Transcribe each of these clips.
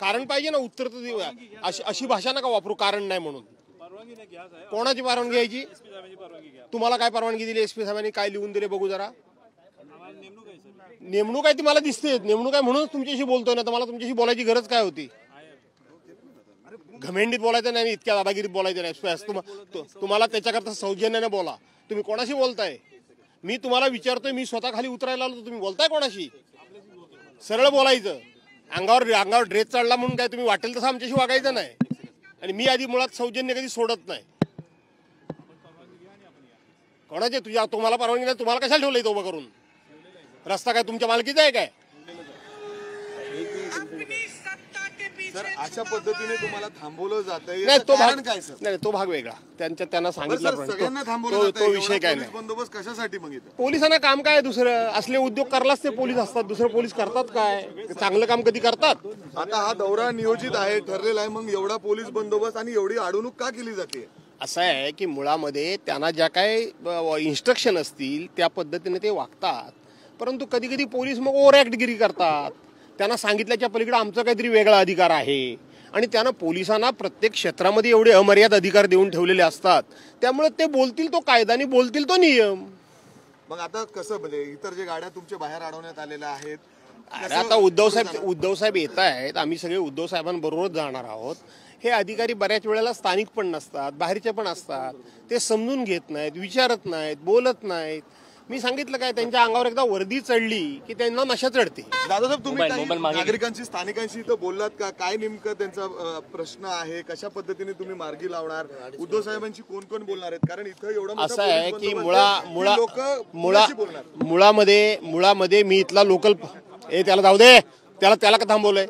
कारण पाहिजे ना उत्तर तर देऊया अशी अशी भाषा नका वापरू कारण नाही म्हणून कोणाची परवानगी घ्यायची तुम्हाला काय परवानगी दिली एसपी साहेबांनी काय लिहून दिले बघू जरा नेमणूक आहे ती मला दिसते नेमणूक आहे म्हणून तुमच्याशी बोलतोय ना तर मला तुमच्याशी बोलायची गरज काय होती घमेंडीत बोलायचं नाही इतक्या दादागिरीत बोलायचं नाही तुम्हाला त्याच्याकरता सौजन्याने बोला तुम्ही कोणाशी बोलताय मी तुम्हाला विचारतोय मी स्वतः खाली उतरायला आलो तुम्ही बोलताय कोणाशी सरळ बोलायचं अंगावर अंगावर ड्रेस चढला म्हणून काय तुम्ही वाटेल तसं आमच्याशी वागायचं नाही आणि मी आधी मुळात सौजन्य कधी सोडत नाही कोणाचे तुझ्या तुम्हाला परवानगी नाही तुम्हाला कशाला ठेवलं तो उभं करून रस्ता काय तुमच्या मालकीचा आहे काय सर अशा पद्धतीने तुम्हाला थांबवलं जातं नाही तो भाग काय सर नाही तो भाग वेगळा त्यांच्या त्यांना सांगितलं विषय काय नाही बंदोबस्त कशासाठी पोलिसांना काम काय दुसरं असले उद्योग करलाच ते पोलीस असतात दुसरं पोलीस करतात काय चांगलं काम कधी करतात आता हा दौरा नियोजित आहे ठरलेला आहे मग एवढा पोलीस बंदोबस्त आणि एवढी अडवणूक का केली जाते असं आहे की मुळामध्ये त्यांना ज्या काय इन्स्ट्रक्शन असतील त्या पद्धतीने ते वागतात परंतु कधी कधी पोलीस मग ओव्हर ऍक्टगिरी करतात त्यांना सांगितल्याच्या पलीकडे आमचा काहीतरी वेगळा अधिकार आहे आणि त्यांना पोलिसांना प्रत्येक क्षेत्रामध्ये एवढे अमर्याद अधिकार देऊन ठेवलेले असतात त्यामुळे ते बोलतील तो कायदा आणि बोलतील तो नियम मग आता कसं म्हणजे इतर जे गाड्या तुमच्या बाहेर अडवण्यात आलेल्या आहेत अरे आता उद्धव साहेब येत आहेत आम्ही सगळे उद्धव साहेबांबरोबरच जाणार आहोत हे अधिकारी बऱ्याच वेळेला स्थानिक पण नसतात बाहेरचे पण असतात ते समजून घेत नाहीत विचारत नाहीत बोलत नाहीत मी सांगितलं काय त्यांच्या अंगावर एकदा वर्दी चढली की त्यांना नशा चढते दादासाहेब तुम्ही नागरिकांशी स्थानिकांशी इथं बोललात का काय नेमकं त्यांचा प्रश्न आहे कशा पद्धतीने तुम्ही मार्गी लावणार उद्धव साहेबांशी कोण कोण बोलणार आहेत कारण इथं एवढं असं आहे की मुळा मुळा मुळा मुळामध्ये मुळामध्ये मी इथला लोकल ए त्याला जाऊ दे त्याला त्याला का थांबवलंय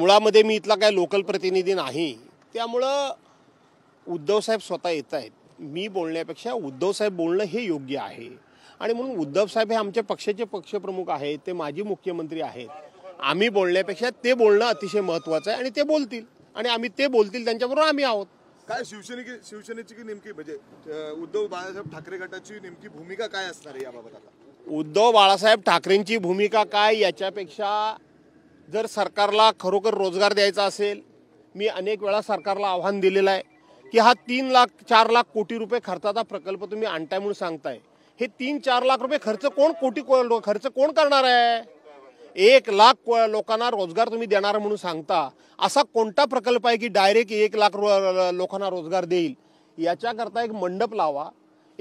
मुळामध्ये मी इथला काय लोकल प्रतिनिधी नाही त्यामुळं साहेब स्वतः येत आहेत मी बोलण्यापेक्षा उद्धवसाहेब बोलणं हे योग्य आहे आणि म्हणून उद्धवसाहेब हे आमच्या पक्षाचे पक्षप्रमुख आहेत ते माजी मुख्यमंत्री आहेत आम्ही बोलण्यापेक्षा ते बोलणं अतिशय महत्वाचं आहे आणि ते बोलतील आणि आम्ही ते बोलतील त्यांच्याबरोबर आम्ही आहोत काय शिवसेने शिवसेनेची की नेमकी म्हणजे उद्धव बाळासाहेब ठाकरे गटाची नेमकी भूमिका काय असणार आहे याबाबत आता उद्धव बाळासाहेब ठाकरेंची भूमिका काय याच्यापेक्षा जर सरकारला खरोखर रोजगार द्यायचा असेल मी अनेक वेळा सरकारला आव्हान दिलेलं आहे की हा तीन लाख चार लाख कोटी रुपये खर्चाचा प्रकल्प तुम्ही आणताय म्हणून सांगताय हे तीन चार लाख रुपये खर्च कोण कोटी खर्च कोण करणार आहे एक लाख लोकांना रोजगार तुम्ही देणार म्हणून सांगता असा कोणता प्रकल्प आहे की डायरेक्ट एक लाख लोकांना रोजगार देईल याच्याकरता एक मंडप लावा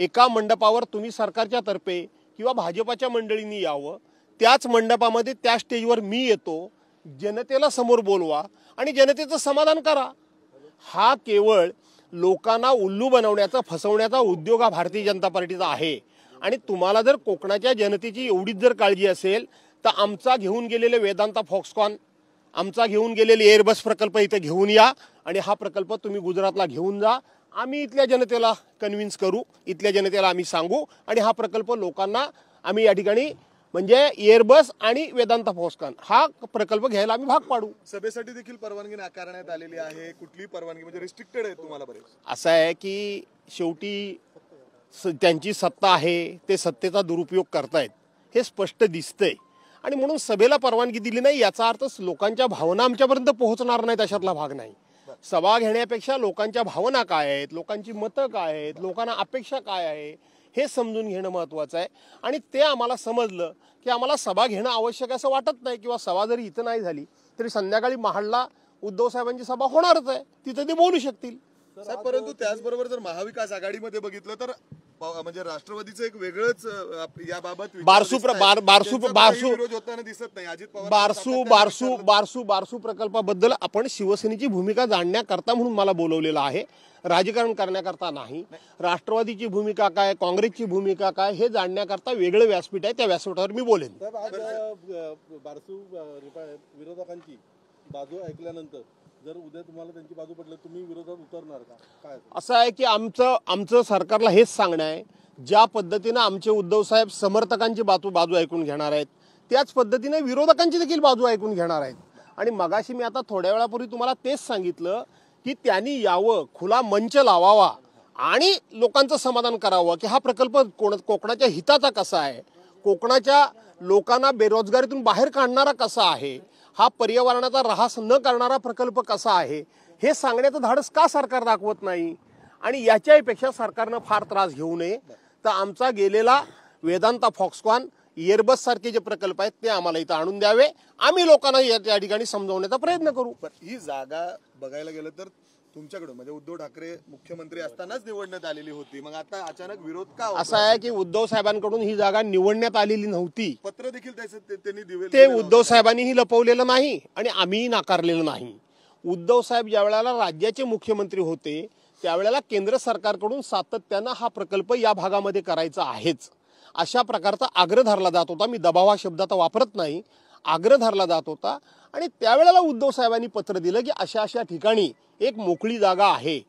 एका मंडपावर तुम्ही सरकारच्या तर्फे किंवा भाजपाच्या मंडळींनी यावं त्याच मंडपामध्ये त्या स्टेजवर मी येतो जनतेला समोर बोलवा आणि जनतेचं समाधान करा हा केवळ लोकांना उल्लू बनवण्याचा फसवण्याचा उद्योग हा भारतीय जनता पार्टीचा आहे आणि तुम्हाला जर कोकणाच्या जनतेची एवढीच जर काळजी असेल तर आमचा घेऊन गेलेले वेदांता फॉक्सकॉन आमचा घेऊन गेलेले एअरबस प्रकल्प इथं घेऊन या आणि हा प्रकल्प तुम्ही गुजरातला घेऊन जा आम्ही इथल्या जनतेला कन्व्हिन्स करू इथल्या जनतेला आम्ही सांगू आणि हा प्रकल्प लोकांना आम्ही या ठिकाणी म्हणजे एअरबस आणि वेदांता फोस्कन हा प्रकल्प घ्यायला आम्ही भाग पाडू सभेसाठी देखील परवानगी नाकारण्यात आलेली आहे कुठली परवानगी म्हणजे रिस्ट्रिक्टेड आहे तुम्हाला बरेच असं आहे की शेवटी त्यांची सत्ता आहे ते सत्तेचा दुरुपयोग करतायत हे स्पष्ट दिसतंय आणि म्हणून सभेला परवानगी दिली नाही याचा अर्थ लोकांच्या भावना आमच्यापर्यंत पोहोचणार नाहीत अशातला भाग नाही सभा घेण्यापेक्षा लोकांच्या भावना काय आहेत लोकांची मतं काय आहेत लोकांना अपेक्षा काय आहे हे समजून घेणं महत्त्वाचं आहे आणि ते आम्हाला समजलं की आम्हाला सभा घेणं आवश्यक असं वाटत नाही किंवा सभा जरी इथं नाही झाली तरी संध्याकाळी महाडला उद्धव साहेबांची सभा होणारच आहे तिथं ते बोलू शकतील परंतु त्याचबरोबर जर महाविकास आघाडीमध्ये बघितलं तर म्हणजे राष्ट्रवादीचं एक वेगळंच याबाबत बारसू बारसू बारसू होताना दिसत नाही अजित बारसू बारसू बारसू बारसू प्रकल्पाबद्दल आपण शिवसेनेची भूमिका जाणण्याकरता म्हणून मला बोलवलेलं आहे राजकारण करण्याकरता नाही राष्ट्रवादीची भूमिका काय काँग्रेसची भूमिका काय हे जाणण्याकरता वेगळं व्यासपीठ आहे त्या व्यासपीठावर मी बोलेन बारसू विरोधकांची बाजू ऐकल्यानंतर जर उद्या तुम्हाला त्यांची बाजू पडली तुम्ही विरोधात उतरणार का असं आहे की आमचं आमचं सरकारला हेच सांगणं आहे ज्या पद्धतीनं आमचे उद्धव साहेब समर्थकांची बाजू बाजू ऐकून घेणार आहेत त्याच पद्धतीने विरोधकांची देखील बाजू ऐकून घेणार आहेत आणि मगाशी मी आता थोड्या वेळापूर्वी तुम्हाला तेच सांगितलं की त्यांनी यावं खुला मंच लावावा आणि लोकांचं समाधान करावं की हा प्रकल्प कोण कोकणाच्या हिताचा कसा आहे कोकणाच्या लोकांना बेरोजगारीतून बाहेर काढणारा कसा आहे हा पर्यावरणाचा ऱ्हास न करणारा प्रकल्प कसा आहे हे सांगण्याचं धाडस का सरकार दाखवत नाही आणि याच्याहीपेक्षा सरकारनं फार त्रास घेऊ नये तर आमचा गेलेला वेदांता फॉक्सकॉन एअरबस सारखे जे प्रकल्प आहेत ते आम्हाला इथं आणून द्यावे आम्ही लोकांना या ठिकाणी समजवण्याचा प्रयत्न करू ही जागा बघायला गेलं तर तुमच्याकडून म्हणजे उद्धव ठाकरे मुख्यमंत्री असतानाच निवडण्यात आलेली होती मग आता अचानक विरोध का असा आहे की उद्धव साहेबांकडून ही जागा निवडण्यात आलेली नव्हती पत्र देखील त्यांनी दिले ते उद्धव साहेबांनीही लपवलेलं नाही आणि आम्हीही नाकारलेलं नाही उद्धव साहेब ज्या वेळेला राज्याचे मुख्यमंत्री होते त्यावेळेला केंद्र सरकारकडून सातत्यानं हा प्रकल्प या भागामध्ये करायचा आहेच अशा प्रकारचा आग्रह धरला जात होता मी दबाव हा शब्द आता वापरत नाही आग्रह धरला जात होता आणि त्यावेळेला उद्धव साहेबांनी पत्र दिलं की अशा अशा ठिकाणी एक मोकळी जागा आहे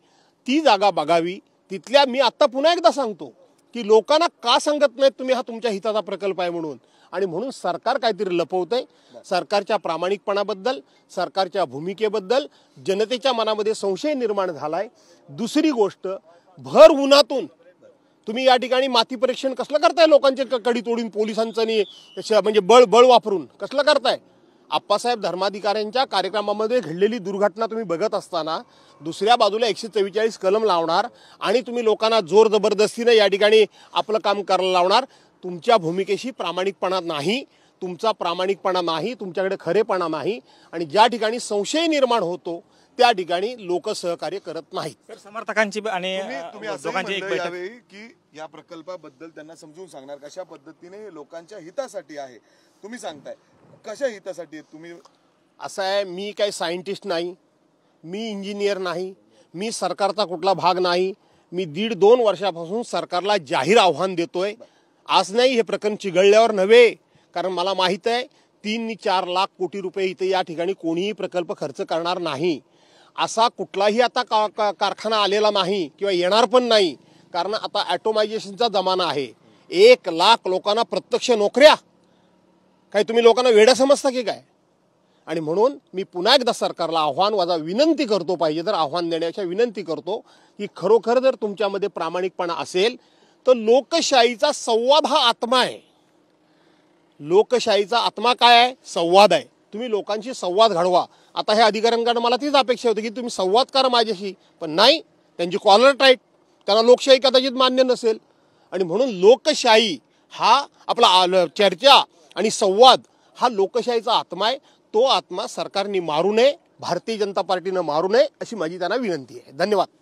ती जागा बघावी तिथल्या मी आत्ता पुन्हा एकदा सांगतो की लोकांना का सांगत नाहीत तुम्ही हा तुमच्या हिताचा प्रकल्प आहे म्हणून आणि म्हणून सरकार काहीतरी आहे सरकारच्या प्रामाणिकपणाबद्दल सरकारच्या भूमिकेबद्दल जनतेच्या मनामध्ये संशय निर्माण झाला आहे दुसरी गोष्ट भर उन्हातून तुम्ही या ठिकाणी माती परीक्षण कसलं करताय लोकांचे कडी तोडून पोलिसांचं म्हणजे बळ बळ वापरून कसलं करताय आप्पासाहेब धर्माधिकाऱ्यांच्या कार्यक्रमामध्ये घडलेली दुर्घटना तुम्ही बघत असताना दुसऱ्या बाजूला एकशे चव्वेचाळीस कलम लावणार आणि तुम्ही लोकांना जोर जबरदस्तीनं या ठिकाणी आपलं काम करायला लावणार तुमच्या भूमिकेशी प्रामाणिकपणा नाही तुमचा प्रामाणिकपणा नाही तुमच्याकडे खरेपणा नाही आणि ज्या ठिकाणी संशय निर्माण होतो त्या ठिकाणी लोक सहकार्य करत नाहीत समर्थकांची आणि की या प्रकल्पाबद्दल त्यांना समजून सांगणार कशा पद्धतीने लोकांच्या हितासाठी आहे तुम्ही सांगताय कशा हितासाठी तुम्ही असं आहे मी काही सायंटिस्ट नाही मी इंजिनियर नाही मी सरकारचा कुठला भाग नाही मी दीड दोन वर्षापासून सरकारला जाहीर आव्हान देतोय आज नाही हे प्रकरण चिघळल्यावर नव्हे कारण मला माहीत आहे तीन चार लाख कोटी रुपये इथे या ठिकाणी कोणीही प्रकल्प खर्च करणार नाही असा कुठलाही आता का, का कारखाना आलेला नाही किंवा येणार पण नाही कारण आता ॲटोमायझेशनचा जमाना आहे एक लाख लोकांना प्रत्यक्ष नोकऱ्या काय तुम्ही लोकांना वेडा समजता की काय आणि म्हणून मी पुन्हा एकदा सरकारला आव्हान वाजा विनंती करतो पाहिजे तर आव्हान देण्याच्या विनंती करतो की खरोखर जर तुमच्यामध्ये प्रामाणिकपणा असेल तर लोकशाहीचा संवाद हा आत्मा आहे लोकशाहीचा आत्मा काय आहे संवाद आहे तुम्ही लोकांशी संवाद घडवा आता हे अधिकाऱ्यांकडनं मला तीच अपेक्षा होती की तुम्ही संवाद करा माझ्याशी पण नाही त्यांची कॉलर टाईट त्यांना लोकशाही कदाचित मान्य नसेल आणि म्हणून लोकशाही हा आपला चर्चा आणि संवाद हा लोकशाहीचा आत्मा आहे तो आत्मा सरकारने मारू नये भारतीय जनता पार्टीनं मारू नये अशी माझी त्यांना विनंती आहे धन्यवाद